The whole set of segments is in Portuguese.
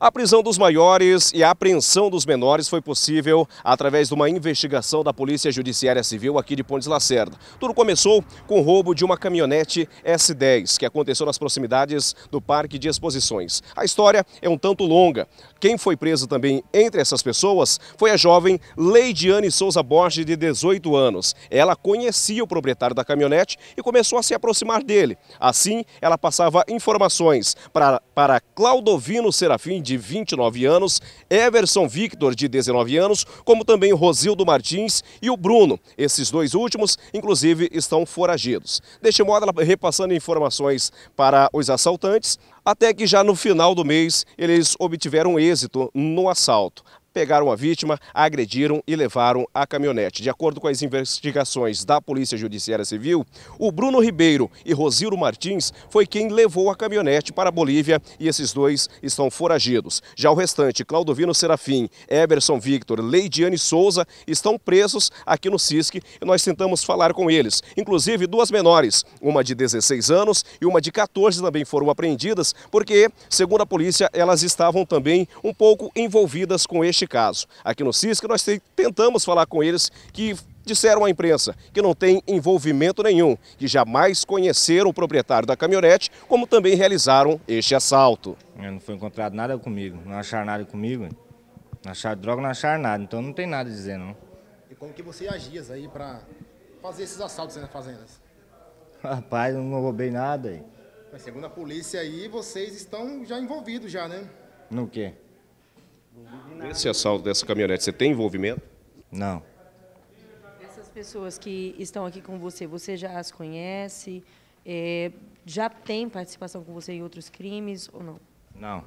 A prisão dos maiores e a apreensão dos menores foi possível através de uma investigação da Polícia Judiciária Civil aqui de Pontes Lacerda. Tudo começou com o roubo de uma caminhonete S10, que aconteceu nas proximidades do Parque de Exposições. A história é um tanto longa. Quem foi preso também entre essas pessoas foi a jovem Leidiane Souza Borges, de 18 anos. Ela conhecia o proprietário da caminhonete e começou a se aproximar dele. Assim, ela passava informações para, para Claudovino Serafim, de 29 anos, Everson Victor, de 19 anos, como também o Rosildo Martins e o Bruno. Esses dois últimos, inclusive, estão foragidos. Deste modo, ela repassando informações para os assaltantes, até que já no final do mês eles obtiveram êxito no assalto pegaram a vítima, a agrediram e levaram a caminhonete. De acordo com as investigações da Polícia Judiciária Civil, o Bruno Ribeiro e Rosiro Martins foi quem levou a caminhonete para a Bolívia e esses dois estão foragidos. Já o restante, Claudovino Serafim, Eberson Victor, Leidiane Souza, estão presos aqui no CISC e nós tentamos falar com eles. Inclusive duas menores, uma de 16 anos e uma de 14 também foram apreendidas porque, segundo a polícia, elas estavam também um pouco envolvidas com este caso. Aqui no CISC nós tentamos falar com eles que disseram à imprensa que não tem envolvimento nenhum, que jamais conheceram o proprietário da caminhonete, como também realizaram este assalto. Não foi encontrado nada comigo, não acharam nada comigo, não acharam droga, não acharam nada, então não tem nada a dizer não. E como que você agia aí para fazer esses assaltos nas fazendas? Rapaz, eu não roubei nada aí. Mas segundo a polícia aí, vocês estão já envolvidos já, né? No quê? Esse assalto é dessa caminhonete, você tem envolvimento? Não. Essas pessoas que estão aqui com você, você já as conhece? É, já tem participação com você em outros crimes ou não? Não.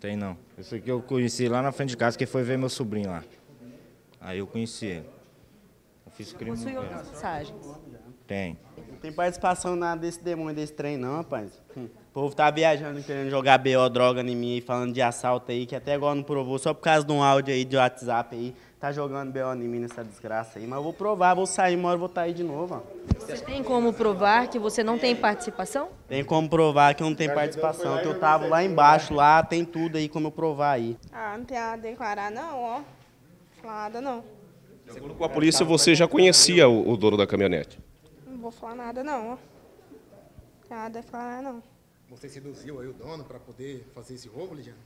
Tem não. Isso aqui eu conheci lá na frente de casa, que foi ver meu sobrinho lá. Aí eu conheci ele. Eu fiz crime. Possui outras mensagens? Tem. Não tem participação nada desse demônio desse trem não, rapaz. Hum. O povo tá viajando querendo jogar BO droga em mim, falando de assalto aí, que até agora não provou, só por causa de um áudio aí de WhatsApp aí. Tá jogando BO em mim nessa desgraça aí. Mas eu vou provar, vou sair, uma hora vou estar tá aí de novo, ó. Você tem como provar que você não tem participação? Tem como provar que eu não tenho participação, que eu tava lá é embaixo, lá, tem tudo aí como eu provar aí. Ah, não tem a declarar não, ó. Nada não. Segundo com a polícia, você já conhecia o, dono da caminhonete? Não vou falar nada não, ó. Nada a declarar não. Você seduziu aí o dono para poder fazer esse roubo, Lidiana?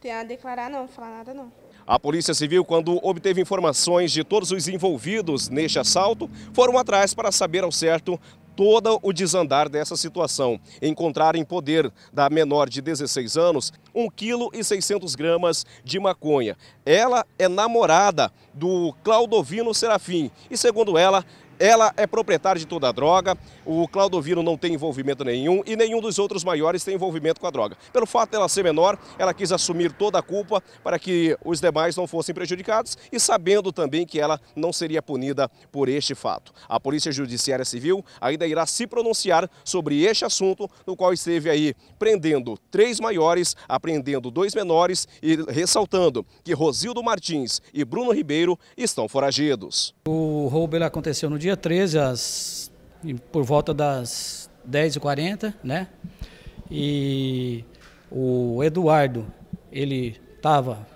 Tem a declarar não, falar nada não. A Polícia Civil, quando obteve informações de todos os envolvidos neste assalto, foram atrás para saber ao certo todo o desandar dessa situação. Encontrar em poder da menor de 16 anos 1,6 kg e 600 gramas de maconha. Ela é namorada do Claudovino Serafim e, segundo ela, ela é proprietária de toda a droga, o Claudovino não tem envolvimento nenhum e nenhum dos outros maiores tem envolvimento com a droga. Pelo fato dela ser menor, ela quis assumir toda a culpa para que os demais não fossem prejudicados e sabendo também que ela não seria punida por este fato. A Polícia Judiciária Civil ainda irá se pronunciar sobre este assunto, no qual esteve aí prendendo três maiores, apreendendo dois menores e ressaltando que Rosildo Martins e Bruno Ribeiro estão foragidos. O roubo aconteceu no dia dia 13, às, por volta das 10h40, né? E o Eduardo, ele estava,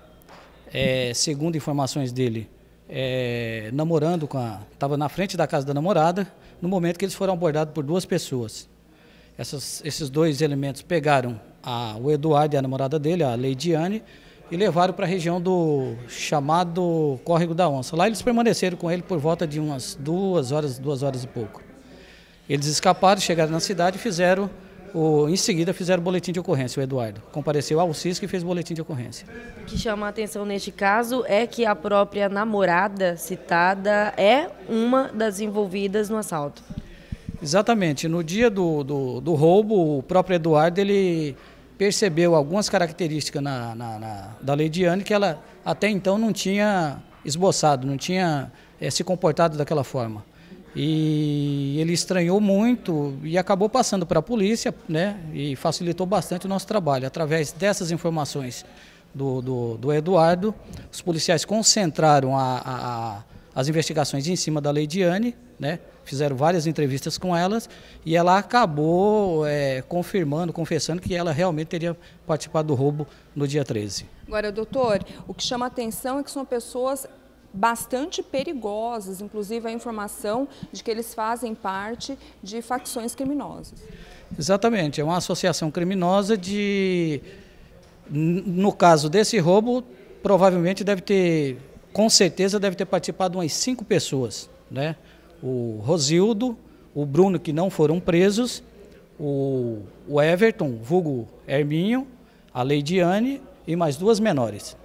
é, segundo informações dele, é, namorando com a. Estava na frente da casa da namorada, no momento que eles foram abordados por duas pessoas. Essas, esses dois elementos pegaram a, o Eduardo e a namorada dele, a Leidiane, e levaram para a região do chamado Córrego da Onça. Lá eles permaneceram com ele por volta de umas duas horas, duas horas e pouco. Eles escaparam, chegaram na cidade e fizeram, o, em seguida, fizeram o boletim de ocorrência, o Eduardo. Compareceu ao Cisco e fez o boletim de ocorrência. O que chama a atenção neste caso é que a própria namorada citada é uma das envolvidas no assalto. Exatamente. No dia do, do, do roubo, o próprio Eduardo, ele percebeu algumas características na, na, na, da Leidiane que ela até então não tinha esboçado, não tinha é, se comportado daquela forma. E ele estranhou muito e acabou passando para a polícia, né? E facilitou bastante o nosso trabalho. Através dessas informações do, do, do Eduardo, os policiais concentraram a, a, a as investigações em cima da Leidiane, né? Fizeram várias entrevistas com elas e ela acabou é, confirmando, confessando que ela realmente teria participado do roubo no dia 13. Agora, doutor, o que chama atenção é que são pessoas bastante perigosas, inclusive a informação de que eles fazem parte de facções criminosas. Exatamente, é uma associação criminosa de, no caso desse roubo, provavelmente deve ter com certeza deve ter participado umas cinco pessoas, né? O Rosildo, o Bruno, que não foram presos, o, o Everton, vulgo Herminho, a Leidiane e mais duas menores.